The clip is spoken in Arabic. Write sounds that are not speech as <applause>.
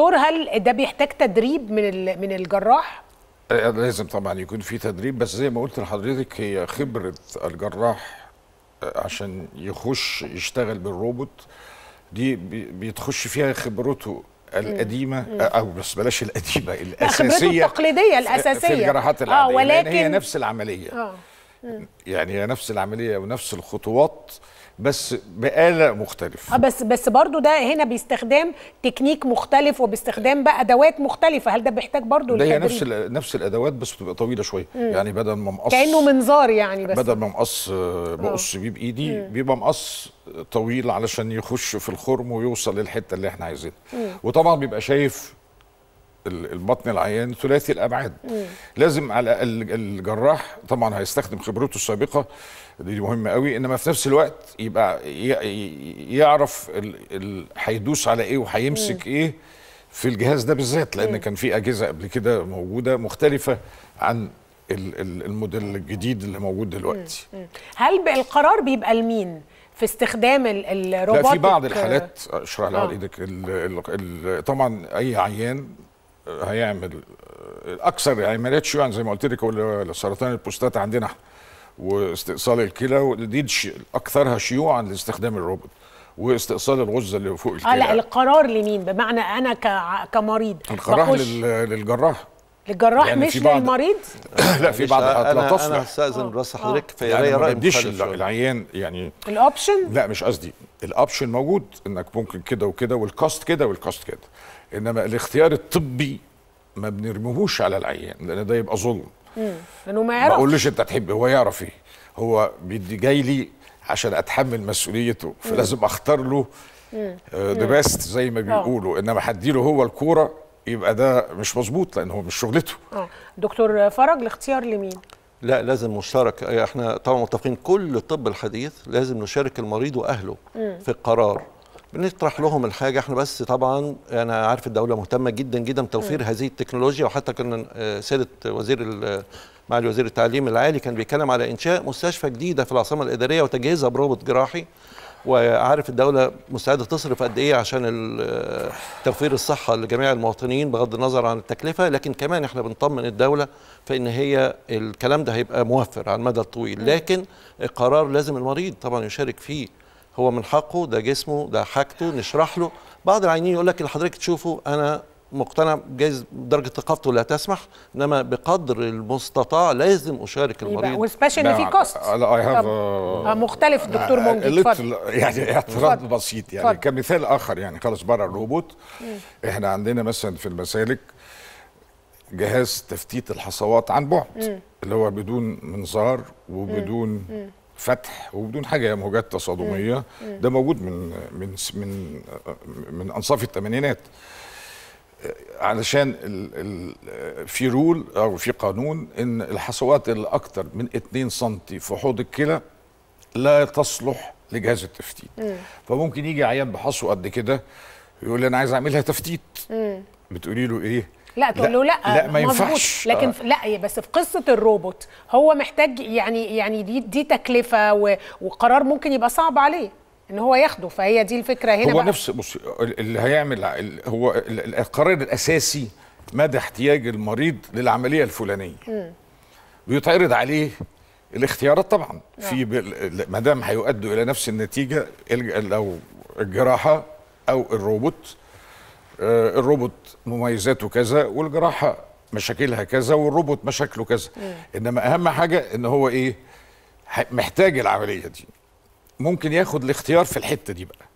دكتور هل ده بيحتاج تدريب من من الجراح؟ آه، لازم طبعا يكون في تدريب بس زي ما قلت لحضرتك هي خبره الجراح آه، عشان يخش يشتغل بالروبوت دي بيتخش فيها خبرته القديمه آه، او بس بلاش القديمه الاساسيه خبرته التقليديه الاساسيه في الجراحات العاديه آه ولكن هي نفس العمليه آه. يعني هي نفس العمليه ونفس الخطوات بس بآلة مختلفة آه، بس بس برضه ده هنا باستخدام تكنيك مختلف وباستخدام بقى ادوات مختلفة هل ده بيحتاج برضه ده هي نفس نفس الادوات بس بتبقى طويلة شوية يعني بدل ما مقص كأنه منظار يعني بس بدل ما مقص آه، آه. بقص بيه بايدي بيبقى مقص طويل علشان يخش في الخرم ويوصل للحتة اللي احنا عايزينها وطبعا بيبقى شايف البطن العيان ثلاثي الابعاد مم. لازم على الاقل الجراح طبعا هيستخدم خبرته السابقه دي مهمه قوي انما في نفس الوقت يبقى يعرف هيدوس على ايه وهيمسك ايه في الجهاز ده بالذات لان مم. كان في اجهزه قبل كده موجوده مختلفه عن الموديل الجديد اللي موجود دلوقتي مم. هل القرار بيبقى لمين في استخدام الروبوت لا في بعض الحالات اشرح لها آه. ايدك طبعا اي عيان هيعمل اكثر عمليات شيوعا زي ما قلت لك سرطان البوستات عندنا احنا واستئصال الكلى دي اكثرها شيوعا لاستخدام الروبوت واستئصال الغزه اللي فوق الكلى آه، لا القرار لمين بمعنى انا كمريض القرار للجراح الجراح يعني مش بعض... للمريض <coughs> لا في بعض لا تصنع انا استاذن براس آه. آه. حضرتك في يعني رايي ما بديش العيان يعني الاوبشن لا مش قصدي الاوبشن موجود انك ممكن كده وكده والكاست كده والكاست كده انما الاختيار الطبي ما بنرميهوش على العيان لان ده يبقى ظلم لانه ما يعرفش ما اقولوش انت تحب هو يعرف ايه هو بيدي جاي لي عشان اتحمل مسؤوليته فلازم اختار له ذا آه، بيست زي ما بيقولوا انما هديله هو الكوره يبقى ده مش مظبوط لان هو مش شغلته اه دكتور فرج الاختيار لمين لا لازم مشترك احنا طبعا متفقين كل الطب الحديث لازم نشارك المريض واهله م. في القرار بنطرح لهم الحاجه احنا بس طبعا انا عارف الدوله مهتمه جدا جدا بتوفير هذه التكنولوجيا وحتى كان آه، سياده وزير معالي وزير التعليم العالي كان بيتكلم على انشاء مستشفى جديده في العاصمه الاداريه وتجهيزها بروبوت جراحي وعارف الدولة مستعدة تصرف قد إيه عشان توفير الصحة لجميع المواطنين بغض النظر عن التكلفة لكن كمان إحنا بنطمن الدولة فإن هي الكلام ده هيبقى موفر على المدى الطويل لكن القرار لازم المريض طبعا يشارك فيه هو من حقه ده جسمه ده حاجته نشرح له بعض العينين يقول لك اللي حضرتك تشوفه أنا مقتنع جايز درجه ثقافته لا تسمح انما بقدر المستطاع لازم اشارك المريض وسبيشال ان في كوست نعم. uh, آه، مختلف آه، دكتور مونجي يعني اعتراض بسيط يعني فضل. كمثال اخر يعني خلاص بره الروبوت احنا عندنا مثلا في المسالك جهاز تفتيت الحصوات عن بعد مم. اللي هو بدون منظار وبدون مم. فتح وبدون حاجه موجات تصادميه ده موجود من من من آه، من انصاف الثمانينات علشان في رول او في قانون ان الحصوات اللي اكثر من 2 سم في حوض الكلى لا تصلح لجهاز التفتيت مم. فممكن يجي عيان بحصو قد كده يقول لي انا عايز اعملها تفتيت مم. بتقولي له ايه لا تقول له لا لا ما ينفعش لكن آه. لا بس في قصه الروبوت هو محتاج يعني يعني دي دي تكلفه وقرار ممكن يبقى صعب عليه ان هو ياخده فهي دي الفكره هنا هو بقى. نفس بص اللي هيعمل هو القرار الاساسي مدى احتياج المريض للعمليه الفلانيه م. بيتعرض عليه الاختيارات طبعا نعم. في ما دام هيؤدوا الى نفس النتيجه لو الجراحه او الروبوت آه، الروبوت مميزاته كذا والجراحه مشاكلها كذا والروبوت مشاكله كذا انما اهم حاجه ان هو ايه محتاج العمليه دي ممكن ياخد الاختيار في الحته دي بقى